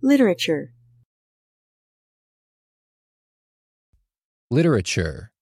Literature Literature